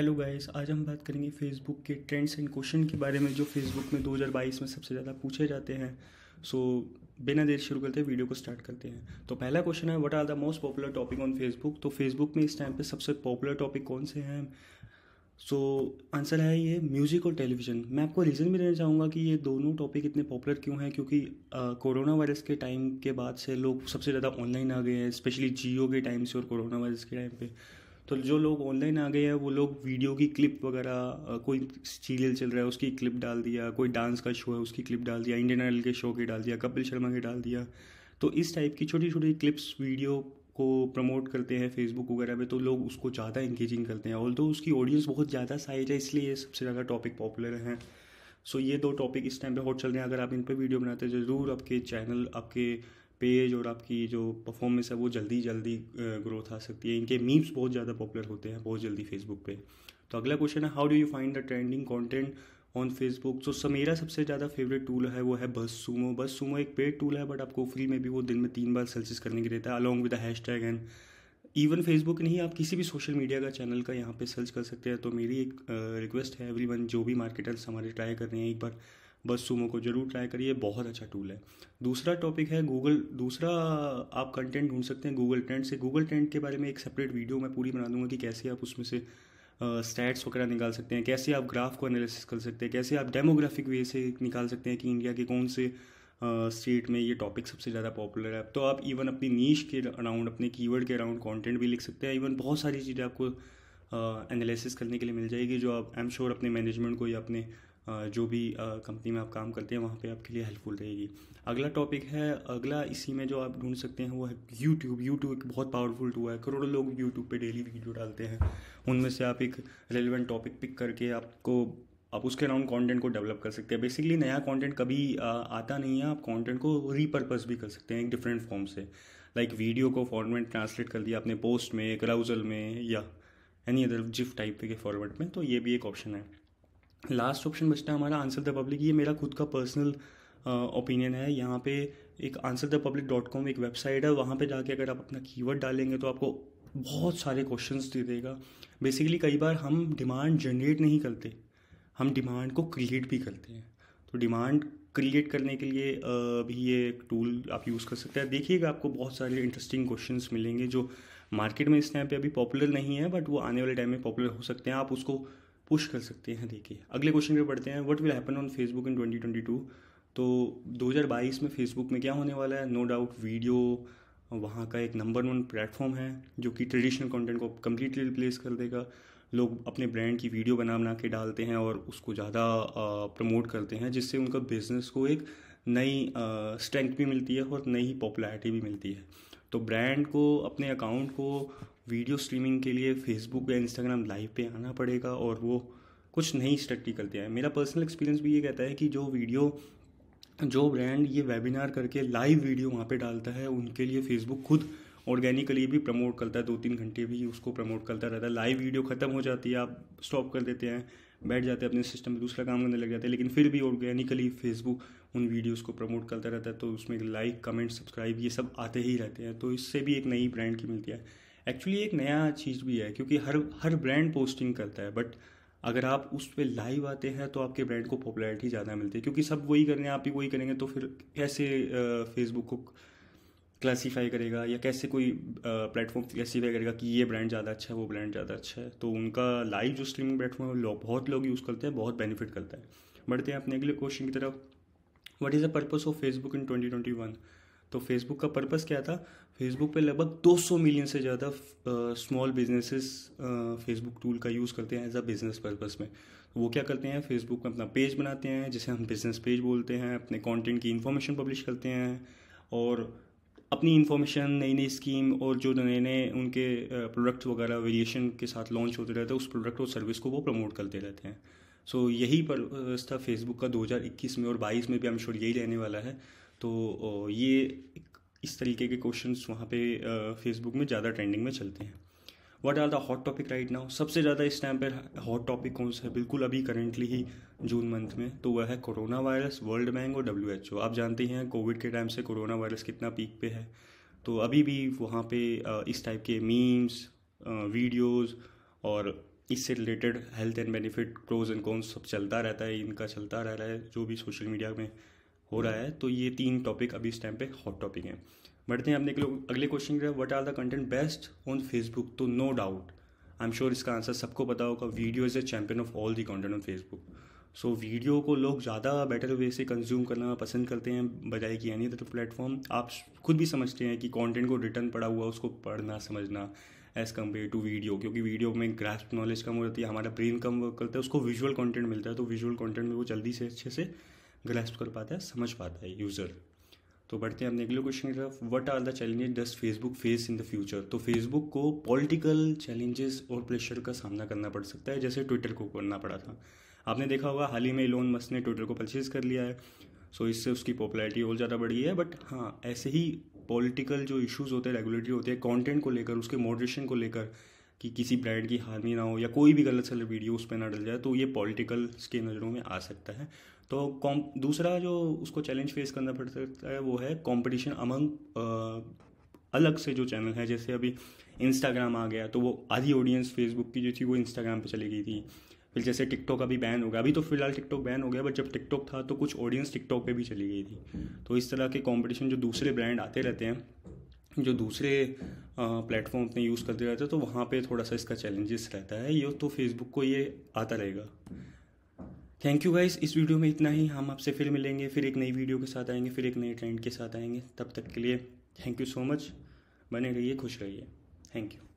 hello guys आज हम बात करेंगे फेसबुक के ट्रेंड्स एंड क्वेश्चन के बारे में जो फेसबुक में 2022 में सबसे ज़्यादा पूछे जाते हैं सो so, बिना देर शुरू करते हैं वीडियो को स्टार्ट करते हैं तो पहला क्वेश्चन है what are the most popular topic on Facebook तो फेसबुक में इस टाइम पे सबसे पॉपुलर टॉपिक कौन से हैं सो so, आंसर है ये म्यूज़िक और टेलीविज़न मैं आपको रीज़न भी देना चाहूँगा कि ये दोनों टॉपिक इतने पॉपुलर क्यों हैं क्योंकि कोरोना वायरस के टाइम के बाद से लोग सबसे ज़्यादा ऑनलाइन आ गए हैं स्पेशली जियो के टाइम से और कोरोना वायरस के टाइम पे तो जो लोग ऑनलाइन आ गए हैं वो लोग वीडियो की क्लिप वगैरह कोई सीरियल चल रहा है उसकी क्लिप डाल दिया कोई डांस का शो है उसकी क्लिप डाल दिया इंडियन आइडल के शो के डाल दिया कपिल शर्मा के डाल दिया तो इस टाइप की छोटी छोटी क्लिप्स वीडियो को प्रमोट करते हैं फेसबुक वगैरह पे तो लोग उसको ज़्यादा इंगेजिंग करते हैं ऑल उसकी ऑडियंस बहुत ज़्यादा साइज है इसलिए ये सबसे ज़्यादा टॉपिक पॉपुलर हैं सो ये दो टॉपिक इस टाइम पे हॉट चल रहे हैं अगर आप इन पर वीडियो बनाते हैं ज़रूर आपके चैनल आपके पेज और आपकी जो परफॉर्मेंस है वो जल्दी जल्दी ग्रोथ आ सकती है इनके मीम्स बहुत ज़्यादा पॉपुलर होते हैं बहुत जल्दी फेसबुक पे तो अगला क्वेश्चन है how do you find the trending content on Facebook तो मेरा सबसे ज़्यादा फेवरेट टूल है वो है बस सूमो बस सूमो एक पेड टूल है बट आपको फ्री में भी वो दिन में तीन बार सर्चिस करने के देता है along with hashtag and even Facebook नहीं आप किसी भी सोशल मीडिया का चैनल का यहाँ पे सर्च कर सकते हैं तो मेरी एक रिक्वेस्ट है एवरी जो भी मार्केटर्स हमारे ट्राई कर रहे हैं एक बार बस सुमो को ज़रूर ट्राई करिए बहुत अच्छा टूल है दूसरा टॉपिक है गूगल दूसरा आप कंटेंट ढूंढ सकते हैं गूगल ट्रेंड से गूगल ट्रेंड के बारे में एक सेपरेट वीडियो मैं पूरी बना दूंगा कि कैसे आप उसमें से स्टैट्स वगैरह निकाल सकते हैं कैसे आप ग्राफ को एनालिसिस कर सकते हैं कैसे आप डेमोग्राफिक वे से निकाल सकते हैं कि इंडिया के कौन से स्टेट uh, में ये टॉपिक सबसे ज़्यादा पॉपुलर है तो आप इवन अपनी नीच के अराउंड अपने कीवर्ड के अराउंड कंटेंट भी लिख सकते हैं इवन बहुत सारी चीज़ें आपको एनालिसिस uh, करने के लिए मिल जाएगी जो आप आई एम श्योर अपने मैनेजमेंट को या अपने जो भी कंपनी में आप काम करते हैं वहाँ पे आपके लिए हेल्पफुल रहेगी अगला टॉपिक है अगला इसी में जो आप ढूंढ सकते हैं वो है यूट्यूब यूट्यूब एक बहुत पावरफुल टू है करोड़ों लोग यूट्यूब पे डेली वीडियो डालते हैं उनमें से आप एक रेलिवेंट टॉपिक पिक करके आपको आप उसके अराउंड कंटेंट को डेवलप कर सकते हैं बेसिकली नया कंटेंट कभी आता नहीं है आप कंटेंट को रीपर्पज भी कर सकते हैं एक डिफरेंट फॉर्म से लाइक वीडियो को फॉर्मेट ट्रांसलेट कर दिया अपने पोस्ट में क्राउजल में या एनी अदर जिफ टाइप के फॉर्मेट में तो ये भी एक ऑप्शन है लास्ट ऑप्शन बचता है हमारा आंसर द पब्लिक ये मेरा खुद का पर्सनल ओपिनियन है यहाँ पे एक answer the public dot com एक वेबसाइट है वहाँ पे जाके अगर आप अपना कीवर्ड डालेंगे तो आपको बहुत सारे क्वेश्चंस दे देगा बेसिकली कई बार हम डिमांड जनरेट नहीं करते हम डिमांड को क्रिएट भी करते हैं तो डिमांड क्रिएट करने के लिए भी ये एक टूल आप यूज़ कर सकते हैं देखिएगा आपको बहुत सारे इंटरेस्टिंग क्वेश्चन मिलेंगे जो मार्केट में इस टाइम पे अभी पॉपुलर नहीं है बट वो आने वाले टाइम में पॉपुलर हो सकते हैं आप उसको पुश कर सकते हैं देखिए अगले क्वेश्चन पे पढ़ते हैं what will happen on Facebook in 2022 तो 2022 में फेसबुक में क्या होने वाला है नो डाउट वीडियो वहाँ का एक नंबर वन प्लेटफॉर्म है जो कि ट्रेडिशनल कंटेंट को कम्प्लीटली रिप्लेस कर देगा लोग अपने ब्रांड की वीडियो बना बना के डालते हैं और उसको ज़्यादा प्रमोट करते हैं जिससे उनका बिज़नेस को एक नई स्ट्रेंथ भी मिलती है और नई पॉपुलैरिटी भी मिलती है तो ब्रांड को अपने अकाउंट को वीडियो स्ट्रीमिंग के लिए फेसबुक या इंस्टाग्राम लाइव पे आना पड़ेगा और वो कुछ नई स्ट्रक्टी करते हैं मेरा पर्सनल एक्सपीरियंस भी ये कहता है कि जो वीडियो जो ब्रांड ये वेबिनार करके लाइव वीडियो वहाँ पे डालता है उनके लिए फेसबुक खुद ऑर्गेनिकली भी प्रमोट करता है दो तीन घंटे भी उसको प्रमोट करता रहता है लाइव वीडियो ख़त्म हो जाती है आप स्टॉप कर देते हैं बैठ जाते हैं अपने सिस्टम में दूसरा काम करने लग जाते हैं लेकिन फिर भी ऑर्गेनिकली फेसबुक उन वीडियोज़ को प्रमोट करता रहता है तो उसमें लाइक कमेंट सब्सक्राइब ये सब आते ही रहते हैं तो इससे भी एक नई ब्रांड की मिलती है एक्चुअली एक नया चीज़ भी है क्योंकि हर हर ब्रांड पोस्टिंग करता है बट अगर आप उस पर लाइव आते हैं तो आपके ब्रांड को पॉपुलैरिटी ज़्यादा मिलती है क्योंकि सब वही कर रहे हैं आप भी वही करेंगे तो फिर कैसे फेसबुक को क्लासीफाई करेगा या कैसे कोई प्लेटफॉर्म क्लासीफाई करेगा कि ये ब्रांड ज़्यादा अच्छा है वो ब्रांड ज़्यादा अच्छा है तो उनका लाइव जो स्ट्रीमिंग प्लेटफॉर्म है बहुत लोग यूज़ करते हैं बहुत बेनिफिट करता है बढ़ते हैं अपने अगले क्वेश्चन की तरफ what is the purpose of Facebook in twenty twenty one तो फेसबुक का पर्पस क्या था फेसबुक पे लगभग 200 मिलियन से ज़्यादा स्मॉल बिजनेसेस फेसबुक टूल का यूज़ करते हैं एज अ बिज़नेस पर्पस में वो क्या करते हैं फेसबुक में अपना पेज बनाते हैं जिसे हम बिज़नेस पेज बोलते हैं अपने कंटेंट की इन्फॉर्मेशन पब्लिश करते हैं और अपनी इन्फॉर्मेशन नई नई स्कीम और जो नए नए उनके प्रोडक्ट्स वगैरह वेरिएशन के साथ लॉन्च होते रहते हैं उस प्रोडक्ट और सर्विस को वो प्रमोट करते रहते हैं सो so, यही पर था फेसबुक का 2021 में और 22 में भी हम श्योर यही रहने वाला है तो ये इस तरीके के क्वेश्चन वहाँ पे फेसबुक में ज़्यादा ट्रेंडिंग में चलते हैं what are the hot topic right now सबसे ज़्यादा इस टाइम पर हॉट टॉपिक कौन सा है बिल्कुल अभी करेंटली ही जून मंथ में तो वह है कोरोना वायरस वर्ल्ड बैंक और डब्ल्यू एच ओ आप जानते ही हैं कोविड के टाइम से कोरोना वायरस कितना पीक पे है तो अभी भी वहाँ पे इस टाइप के मीम्स वीडियोज़ और इससे related health and benefit pros and कौन सब चलता रहता है इनका चलता रह रहा है जो भी सोशल मीडिया में हो रहा है तो ये तीन टॉपिक अभी इस टाइम पे हॉट टॉपिक हैं बढ़ते हैं अपने अगले क्वेश्चन की तरफ what are the content best on Facebook तो no doubt I am sure इसका आंसर सबको पता होगा video is a champion of all the content on Facebook so video को लोग ज़्यादा बेटर वे से कंज्यूम करना पसंद करते हैं बजाय कि एनी अदर प्लेटफॉर्म आप खुद भी समझते हैं कि कंटेंट को रिटर्न पड़ा हुआ उसको पढ़ना समझना एज़ कम्पेयर टू वीडियो क्योंकि वीडियो में ग्रास्प नॉलेज कम हो जाती है हमारा ब्रेन कम वर्क करता है उसको विजुअल कंटेंट मिलता है तो विजुअल कंटेंट में वो जल्दी से अच्छे से ग्रेस्प कर पाता है समझ पाता है यूज़र तो बढ़ते हैं अपने अगले क्वेश्चन की तरफ what are the challenges does Facebook face in the future तो फेसबुक को पॉलिटिकल चैलेंजेस और प्रेशर का सामना करना पड़ सकता है जैसे ट्विटर को करना पड़ा था आपने देखा होगा हाल ही में इलोन मस्क ने ट्विटर को परचेज कर लिया है सो so, इससे उसकी पॉपुलैरिटी और ज़्यादा बढ़ी है बट हाँ ऐसे ही पॉलिटिकल जो इश्यूज़ होते हैं रेगुलेटरी होते हैं कंटेंट को लेकर उसके मॉडरेशन को लेकर कि किसी ब्रांड की हानि ना हो या कोई भी गलत सलत वीडियो उस पर ना डल जाए तो ये पॉलिटिकल्स के नज़रों में आ सकता है तो कॉम दूसरा जो उसको चैलेंज फेस करना पड़ सकता है वो है कंपटीशन अमंग अलग से जो चैनल है जैसे अभी इंस्टाग्राम आ गया तो वो आधी ऑडियंस फेसबुक की जो थी वो इंस्टाग्राम पे चली गई थी फिर जैसे टिकटॉक अभी बैन हो गया अभी तो फिलहाल टिकटॉक बैन हो गया बट जब टिकटॉक था तो कुछ ऑडियंस टिकटॉक पे भी चली गई थी तो इस तरह के कंपटीशन जो दूसरे ब्रांड आते रहते हैं जो दूसरे प्लेटफॉर्म अपने यूज़ करते रहते हैं तो वहाँ पे थोड़ा सा इसका चैलेंजेस रहता है ये तो फेसबुक को ये आता रहेगा थैंक यू गाइस इस वीडियो में इतना ही हम आपसे फिर मिलेंगे फिर एक नई वीडियो के साथ आएंगे फिर एक नए ट्रेंड के साथ आएंगे तब तक के लिए थैंक यू सो मच बने रहिए खुश रहिए थैंक यू